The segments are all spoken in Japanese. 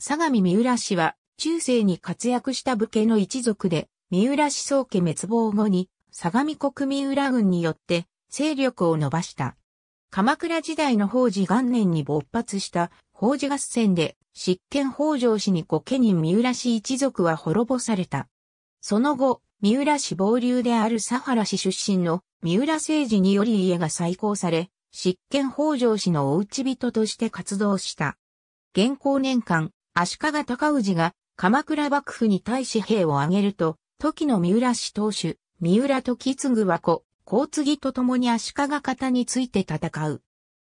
相模三浦氏は、中世に活躍した武家の一族で、三浦思想家滅亡後に、相模国三浦軍によって、勢力を伸ばした。鎌倉時代の法事元年に勃発した法事合戦で、執権北条氏に御家人三浦氏一族は滅ぼされた。その後、三浦氏傍流である佐原氏出身の三浦政治により家が再興され、執権北条氏のおち人として活動した。現行年間、足利尊氏が鎌倉幕府に対し兵を挙げると、時の三浦氏当主、三浦時次は子、高継と共に足利方について戦う。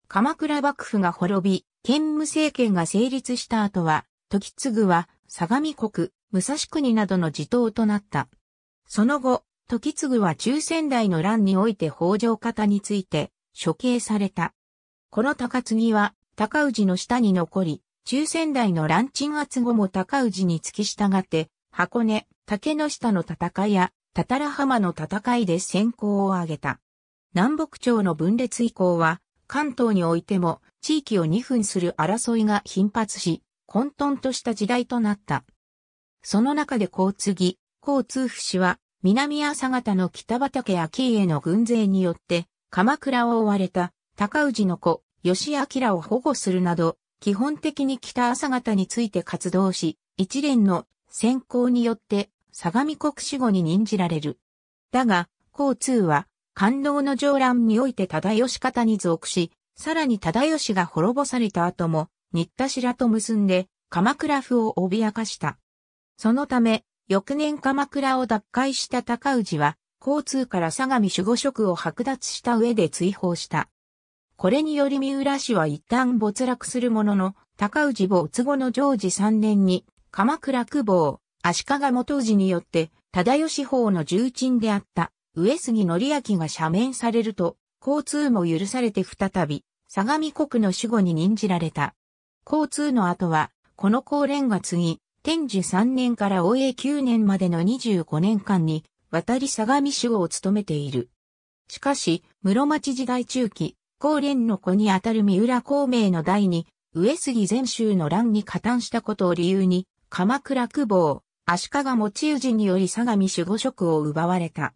鎌倉幕府が滅び、兼務政権が成立した後は、時次は相模国、武蔵国などの地頭となった。その後、時次は中仙台の乱において北条方について処刑された。この高継は高氏の下に残り、中仙台の乱鎮圧後も高氏に付き従って、箱根、竹の下の戦いや、たたら浜の戦いで先行を挙げた。南北朝の分裂以降は、関東においても地域を二分する争いが頻発し、混沌とした時代となった。その中で交通義、交通府氏は、南朝方の北畠秋家の軍勢によって、鎌倉を追われた、高氏の子、吉明を保護するなど、基本的に北朝方について活動し、一連の選考によって相模国守護に任じられる。だが、交通は、官能の上乱において忠義方に属し、さらに忠義が滅ぼされた後も、新田らと結んで、鎌倉府を脅かした。そのため、翌年鎌倉を奪回した高氏は、交通から相模守護職を剥奪した上で追放した。これにより三浦氏は一旦没落するものの、高氏没後の常時3年に、鎌倉久保、足利元氏によって、忠義法の重鎮であった、上杉則明が赦免されると、交通も許されて再び、相模国の守護に任じられた。交通の後は、この高連が次、天寿3年から大江9年までの25年間に、渡り相模守護を務めている。しかし、室町時代中期、光連の子にあたる三浦孔明の代に、上杉禅宗の乱に加担したことを理由に、鎌倉久保、足利持氏により相模守護職を奪われた。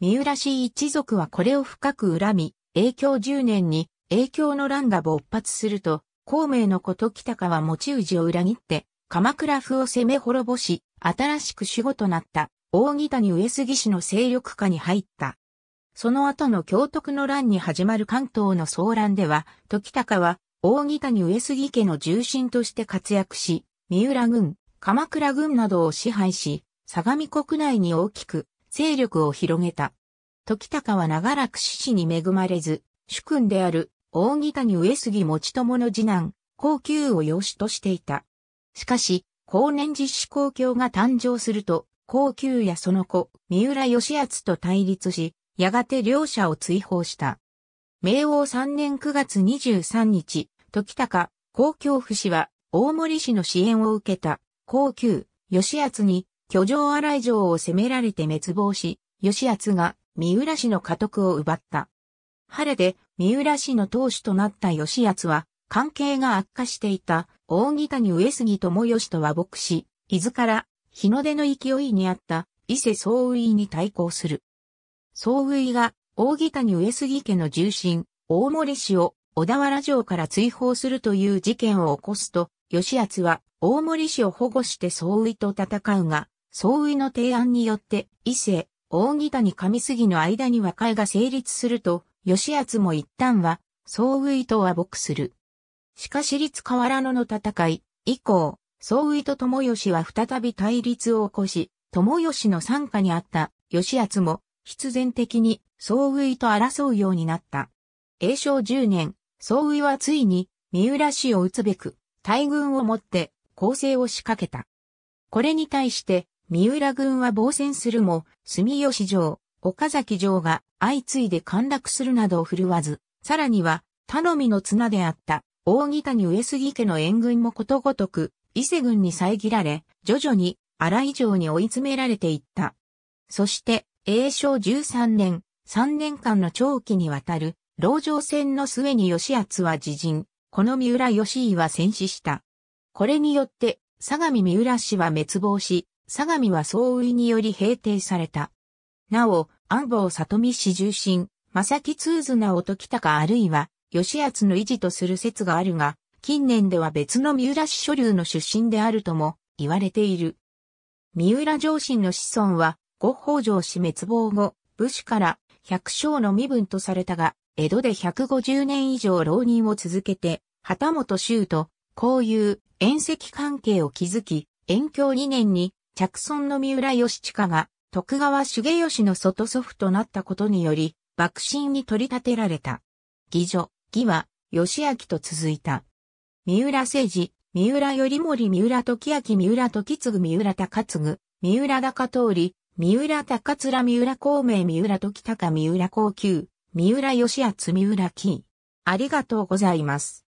三浦氏一族はこれを深く恨み、影響10年に影響の乱が勃発すると、孔明の子と北川持氏を裏切って、鎌倉府を攻め滅ぼし、新しく守護となった、大木谷上杉氏の勢力下に入った。その後の京徳の乱に始まる関東の騒乱では、時高は、大木谷上杉家の重臣として活躍し、三浦軍、鎌倉軍などを支配し、相模国内に大きく勢力を広げた。時高は長らく獅子に恵まれず、主君である大木谷上杉持友の次男、高級を養子としていた。しかし、後年実施公共が誕生すると、高級やその子、三浦義厚と対立し、やがて両者を追放した。明王3年9月23日、時高、公共府氏は、大森氏の支援を受けた、高級、吉厚に、居城荒井城を攻められて滅亡し、吉厚が、三浦氏の家督を奪った。晴れで、三浦氏の当主となった吉厚は、関係が悪化していた、大木谷上杉智義と和睦し、伊豆から、日の出の勢いにあった、伊勢総維に対抗する。総右が大木谷上杉家の重臣、大森氏を小田原城から追放するという事件を起こすと、吉厚は大森氏を保護して総右と戦うが、総右の提案によって、伊勢、大木谷上杉の間に和解が成立すると、吉厚も一旦は、総右と和睦する。しかし立河原野の戦い、以降、総右と友義は再び対立を起こし、友義の参加にあった、吉厚も、必然的に総ウと争うようになった。永正十年、総ウはついに三浦氏を打つべく大軍をもって攻勢を仕掛けた。これに対して三浦軍は防戦するも住吉城、岡崎城が相次いで陥落するなどを振るわず、さらには頼みの綱であった大谷上杉家の援軍もことごとく伊勢軍に遮られ、徐々に荒井城に追い詰められていった。そして、永正13年、3年間の長期にわたる、老城戦の末に義厚は自陣、この三浦義井は戦死した。これによって、相模三浦氏は滅亡し、相模は総運により平定された。なお、安房里見氏重臣、正木通綱を時高あるいは、義厚の維持とする説があるが、近年では別の三浦氏所流の出身であるとも言われている。三浦上臣の子孫は、五法上氏滅亡後、武士から百姓の身分とされたが、江戸で150年以上浪人を続けて、旗本周と、交友、縁石遠関係を築き、遠教2年に、着村の三浦義親が、徳川重義の外祖父となったことにより、幕臣に取り立てられた。義女、義は、義明と続いた。三浦政治、三浦頼盛、三浦時明、三浦時継、三浦高継、三浦高通り、三浦高津三浦孔明三浦時高三浦高級三浦義厚三浦金。ありがとうございます。